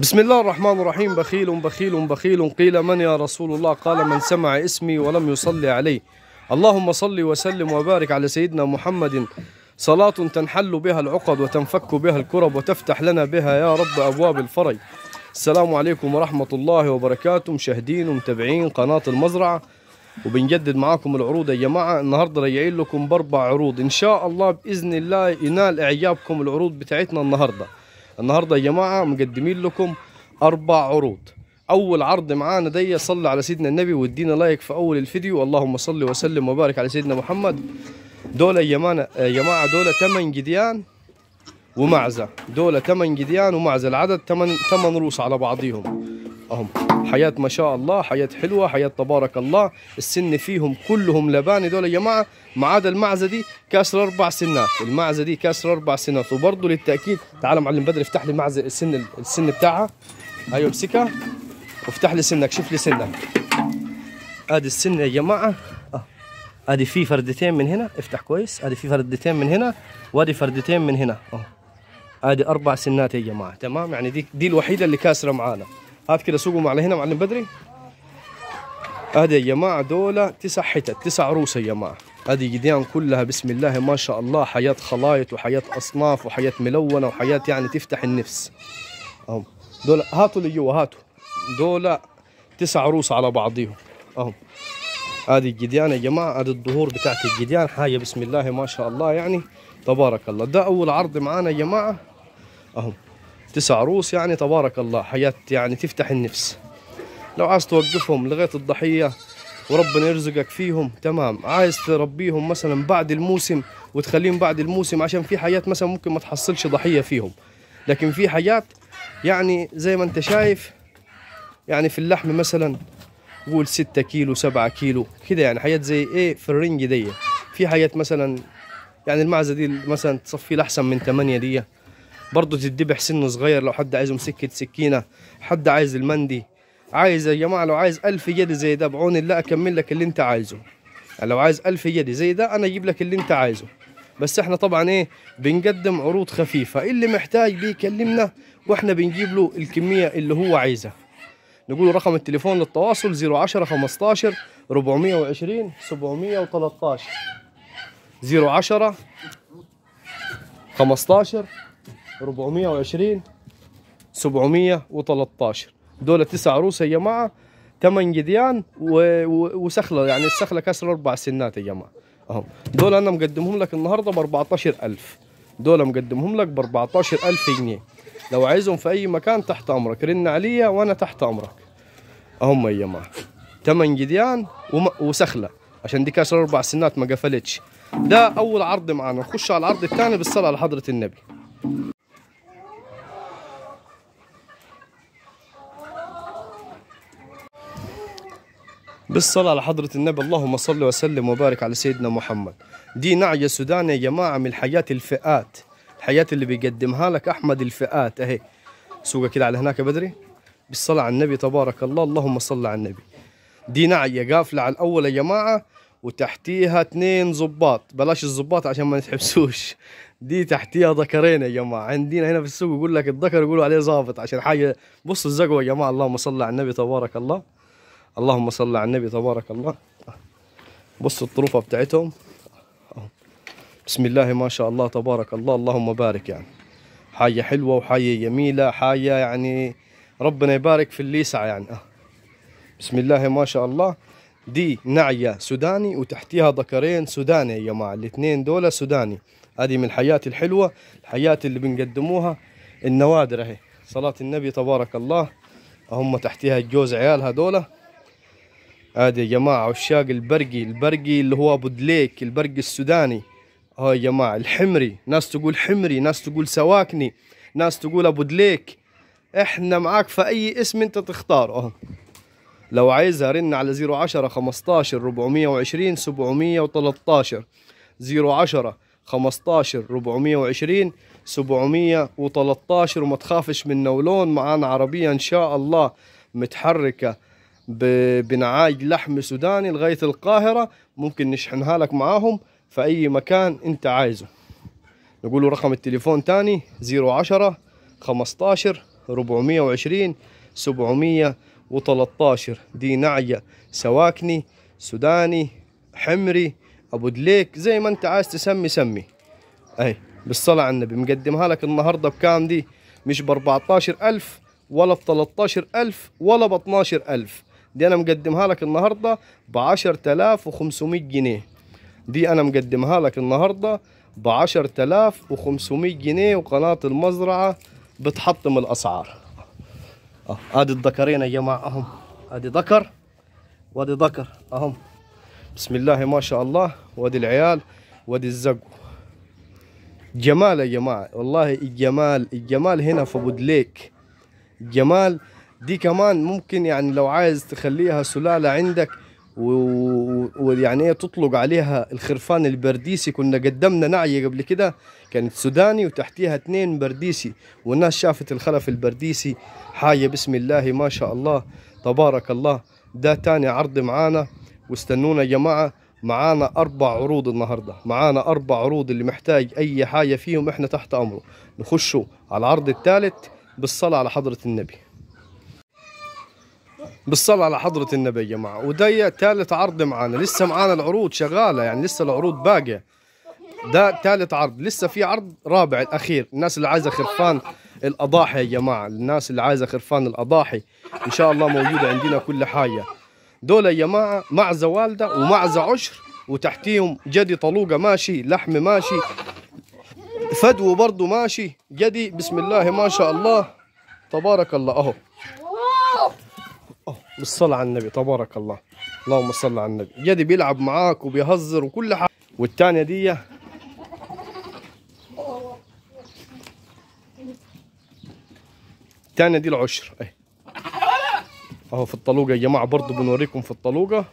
بسم الله الرحمن الرحيم بخيل بخيل بخيل قيل من يا رسول الله قال من سمع اسمي ولم يصلي عليه اللهم صل وسلم وبارك على سيدنا محمد صلاة تنحل بها العقد وتنفك بها الكرب وتفتح لنا بها يا رب أبواب الفرج السلام عليكم ورحمة الله وبركاته مشاهدين ومتابعين قناة المزرعة وبنجدد معاكم العروض يا جماعة النهاردة راجعين لكم بأربع عروض إن شاء الله بإذن الله ينال إعجابكم العروض بتاعتنا النهاردة النهارده يا جماعه مقدمين لكم اربع عروض اول عرض معانا دي صلى على سيدنا النبي وادينا لايك في اول الفيديو اللهم صل وسلم وبارك على سيدنا محمد دول يا جماعه دول 8 جديان ومعزه دول 8 جديان ومعزه العدد 8 8 رؤوس على بعضيهم اهم حياة ما شاء الله حياة حلوة حياة تبارك الله السن فيهم كلهم لباني دول يا جماعة ما عدا المعزة دي كاسرة أربع سنات المعزة دي كاسرة أربع سنات وبرضه للتأكيد تعال معلم بدر افتح لي معزة السن السن بتاعها أيوة امسكها وافتح لي سنك شوف لي سنك ادي السن يا جماعه ادي آه. في فردتين من هنا افتح كويس ادي في فردتين من هنا وادي فردتين من هنا اهو ادي اربع سنات يا جماعه تمام يعني دي دي الوحيده اللي كاسره معانا هات كده سوقهم على هنا معلم بدري هذه يا جماعه دولة تسع حتت تسع روس يا جماعه هذه جديان كلها بسم الله ما شاء الله حياه خلايط وحياه اصناف وحياه ملونه وحياه يعني تفتح النفس اهم دول هاتوا اللي جوا هاتوا دول تسع عروس على بعضيهم اهم هذه الجديان يا جماعه هذه الظهور بتاعت الجديان حاجه بسم الله ما شاء الله يعني تبارك الله ده اول عرض معانا يا جماعه اهم تسع عروس يعني تبارك الله حياة يعني تفتح النفس لو عايز توقفهم لغاية الضحية وربنا يرزقك فيهم تمام عايز تربيهم مثلا بعد الموسم وتخليهم بعد الموسم عشان في حيات مثلا ممكن ما تحصلش ضحية فيهم لكن في حيات يعني زي ما انت شايف يعني في اللحم مثلا قول 6 كيلو 7 كيلو كده يعني حاجات زي ايه في الرنج دي في حاجات مثلا يعني المعزه دي مثلا تصفي احسن من 8 دي برضه تتذبح سن صغير لو حد عايزه مسكه سكينه حد عايز المندي عايز يا جماعه لو عايز ألف جدي زي ده بعون الله اكمل لك اللي انت عايزه يعني لو عايز ألف جدي زي ده انا اجيب لك اللي انت عايزه بس احنا طبعا ايه بنقدم عروض خفيفه اللي محتاج بيكلمنا واحنا بنجيب له الكميه اللي هو عايزها نقول رقم التليفون للتواصل 010 15 420 713 010 15 420 713 دول تسع عروس يا جماعه ثمان جديان وسخله يعني السخله كسر اربع سنات يا جماعه اهم دول انا مقدمهم لك النهارده ب 14000 دول مقدمهم لك ب 14000 جنيه لو عايزهم في اي مكان تحت امرك رن عليا وانا تحت امرك اهم يا جماعه ثمان جديان وسخله عشان دي كسر اربع سنات ما قفلتش ده اول عرض معانا نخش على العرض الثاني بالصلاه على حضره النبي بالصلاة على حضرة النبي اللهم صل وسلم وبارك على سيدنا محمد دي نعجة سوداني يا جماعة من حياة الفئات الحياة اللي بيقدمها لك أحمد الفئات أهي سوقة كده على هناك بدري بالصلاة على النبي تبارك الله اللهم صل على النبي دي نعجة قافلة على الأول يا جماعة وتحتيها اثنين ظباط بلاش الظباط عشان ما نتحبسوش دي تحتيها ذكرين يا جماعه عندنا هنا في السوق يقول لك الذكر يقولوا عليه ظابط عشان حاجه بص الزقوه يا جماعه اللهم صل على النبي تبارك الله اللهم صل على النبي تبارك الله بص الطروفة بتاعتهم بسم الله ما شاء الله تبارك الله اللهم بارك يعني حاجة حلوة وحاجة جميلة حاجة يعني ربنا يبارك في اللي يسعى يعني بسم الله ما شاء الله دي نعية سوداني وتحتيها ذكرين سوداني يا جماعة الاثنين دول سوداني هذه من الحياة الحلوة الحياة اللي بنقدموها النوادر اهي صلاة النبي تبارك الله هم تحتيها الجوز عيالها دوله هذا يا جماعة عشاق البرقي البرقي اللي هو أبو دليك البرقي السوداني ها يا جماعة الحمري ناس تقول حمري ناس تقول سواكني ناس تقول أبو دليك احنا معاك في أي اسم أنت تختاره أه. لو عايزها رن على 010 15 420 713 010 15 420 713 وما تخافش من نولون معانا عربية إن شاء الله متحركة بنعاج لحم سوداني لغاية القاهرة ممكن نشحنها لك معاهم في أي مكان أنت عايزه نقول له رقم التليفون تاني 010 15 420 713 دي نعجة سواكني سوداني حمري أبو دليك زي ما أنت عايز تسمي سمي أي بالصلاة على النبي مقدمها لك النهاردة بكام دي مش ب 14000 ولا ب 13000 ولا ب 12000 دي انا مقدمها لك النهارده ب 10500 جنيه دي انا مقدمها لك النهارده ب 10500 جنيه وقناه المزرعه بتحطم الاسعار اه ادي الذكرين يا جماعه اهم ادي ذكر وادي ذكر اهم بسم الله ما شاء الله وادي العيال وادي الزق جمال يا جماعه والله الجمال الجمال هنا في ابو دليك جمال دي كمان ممكن يعني لو عايز تخليها سلالة عندك ويعني ايه تطلق عليها الخرفان البرديسي كنا قدمنا نعية قبل كده كانت سوداني وتحتيها اثنين برديسي والناس شافت الخلف البرديسي حاجة بسم الله ما شاء الله تبارك الله ده تاني عرض معانا واستنونا يا جماعة معانا أربع عروض النهاردة معانا أربع عروض اللي محتاج أي حاجة فيهم إحنا تحت أمره نخشوا على العرض الثالث بالصلاة على حضرة النبي بالصلاة على حضرة النبي يا جماعة وده ثالث عرض معانا لسه معانا العروض شغالة يعني لسه العروض باقية ده ثالث عرض لسه في عرض رابع الأخير الناس اللي عايزة خرفان الأضاحي يا جماعة الناس اللي عايزة خرفان الأضاحي إن شاء الله موجودة عندنا كل حاجة دول يا جماعة معزة والدة ومعزة عشر وتحتيهم جدي طلوقة ماشي لحم ماشي فدو برضو ماشي جدي بسم الله ما شاء الله تبارك الله أهو بالصلاة على النبي تبارك الله اللهم صل على النبي جدي بيلعب معاك وبيهزر وكل حاجة والتانية دي التانية دي العشر اهي اهو في الطلوقة يا جماعة برضه بنوريكم في الطلوقة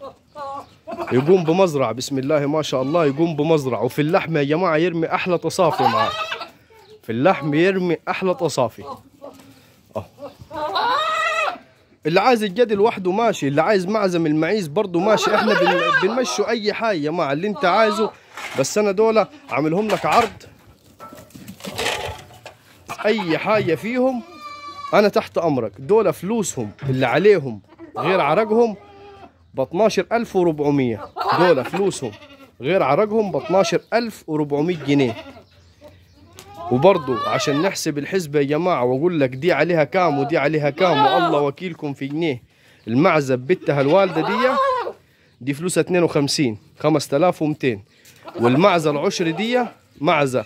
يقوم بمزرعة بسم الله ما شاء الله يقوم بمزرعة وفي اللحم يا جماعة يرمي احلى تصافي معاه في اللحم يرمي احلى تصافي اللي عايز الجدل وحده ماشي اللي عايز معزم المعيز برضه ماشي احنا بن... بنمشوا اي حاجه يا مع اللي انت عايزه بس انا دول عاملهم لك عرض اي حاجه فيهم انا تحت امرك دول فلوسهم اللي عليهم غير عرقهم ب 12400 دول فلوسهم غير عرقهم ب 12400 جنيه وبرضه عشان نحسب الحسبة يا جماعة واقول لك دي عليها كام ودي عليها كام والله وكيلكم في جنيه المعزب بتها الوالدة دي دي فلوسها 52 5200 والمعزة العشر دي معزة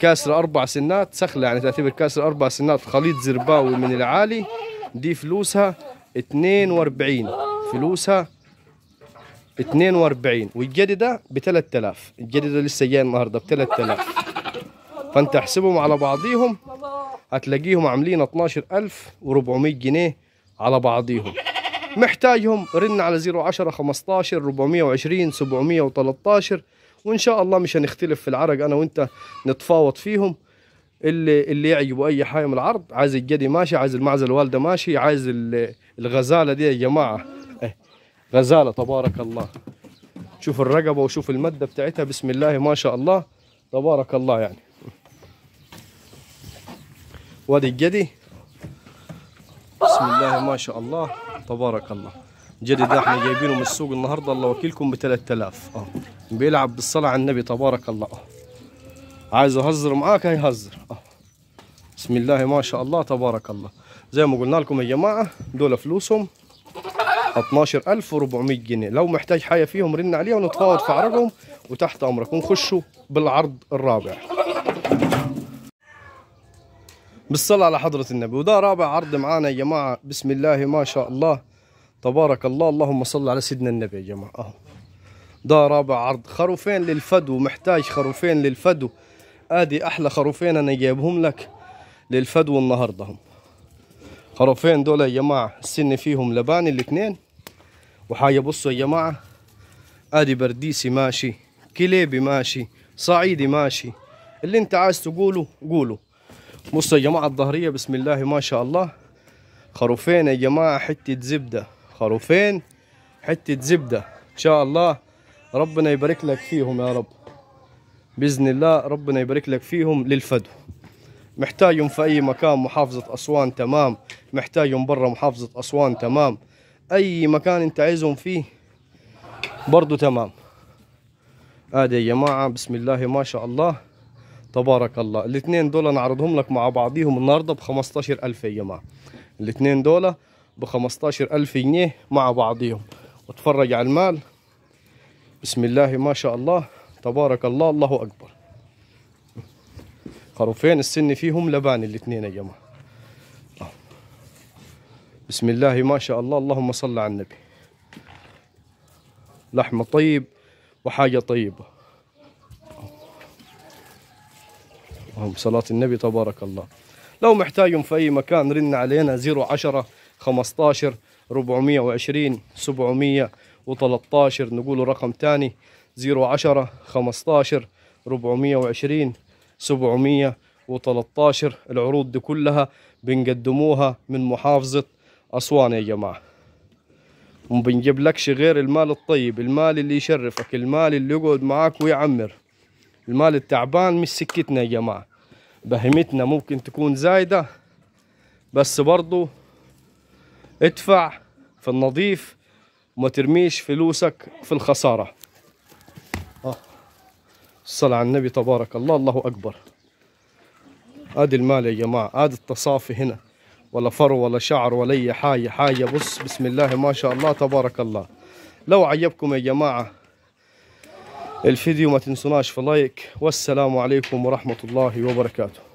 كاسرة أربع سنات سخلة يعني تعتبر كاسرة أربع سنات خليط زرباوي من العالي دي فلوسها 42 فلوسها 42 والجديدة ب 3000 الجديدة لسه جاية النهاردة ب 3000 فانت احسبهم على بعضيهم هتلاقيهم عاملين 12400 جنيه على بعضيهم محتاجهم رن على 010 15 420 713 وان شاء الله مش هنختلف في العرق انا وانت نتفاوض فيهم اللي اللي يعجبه اي حاجه من العرض عايز الجدي ماشي عايز المعزه الوالده ماشي عايز الغزاله دي يا جماعه إيه، غزاله تبارك الله شوف الرقبه وشوف المده بتاعتها بسم الله ما شاء الله تبارك الله يعني وادي الجدي بسم الله ما شاء الله تبارك الله جدي ده احنا جايبينه من السوق النهارده الله وكيلكم ب 3000 اه بيلعب بالصلاه على النبي تبارك الله اه عايز اهزر معاك هيهزر اه بسم الله ما شاء الله تبارك الله زي ما قلنا لكم يا جماعه دول فلوسهم 12400 جنيه لو محتاج حاجه فيهم رن عليها ونتفاوض في عرضهم وتحت امرك ونخشوا بالعرض الرابع بالصلاة على حضرة النبي وده رابع عرض معانا يا جماعة بسم الله ما شاء الله تبارك الله اللهم صل على سيدنا النبي يا جماعة اهو ده رابع عرض خروفين للفدو محتاج خروفين للفدو ادي احلى خروفين انا جايبهم لك للفدو النهاردة هم خروفين دول يا جماعة السن فيهم لبان الاتنين وحاجة بصوا يا جماعة ادي برديسي ماشي كليبي ماشي صعيدي ماشي اللي انت عايز تقوله قوله بصوا يا جماعه الظهريه بسم الله ما شاء الله خروفين يا جماعه حته زبده خروفين حته زبده ان شاء الله ربنا يبارك لك فيهم يا رب باذن الله ربنا يبارك لك فيهم للفدو محتاجهم في اي مكان محافظه اسوان تمام محتاجهم برا محافظه اسوان تمام اي مكان انت عايزهم فيه برضو تمام هذا يا جماعه بسم الله ما شاء الله تبارك الله الاثنين دول انا عرضهم لك مع بعضيهم النهارده ب 15000 يا جماعه الاثنين دول ب 15000 جنيه مع بعضيهم واتفرج على المال بسم الله ما شاء الله تبارك الله الله اكبر خروفين السن فيهم لبان الاثنين يا جماعه بسم الله ما شاء الله اللهم صل على النبي لحم طيب وحاجه طيبه اللهم صلاة النبي تبارك الله لو محتاجهم في أي مكان رن علينا 010 15 420 713 نقول رقم تاني 010 15 420 713 العروض دي كلها بنقدموها من محافظة أسوان يا جماعة وبنجيب لك غير المال الطيب المال اللي يشرفك المال اللي يقعد معاك ويعمر المال التعبان مش سكتنا يا جماعة بهمتنا ممكن تكون زايدة بس برضو ادفع في النظيف وما ترميش فلوسك في الخسارة آه. الصلاة على النبي تبارك الله الله أكبر ادي المال يا جماعة ادي التصافي هنا ولا فر ولا شعر ولا اي حاجة حاجة بص بسم الله ما شاء الله تبارك الله لو عجبكم يا جماعة الفيديو ما تنسوناش في لايك والسلام عليكم ورحمة الله وبركاته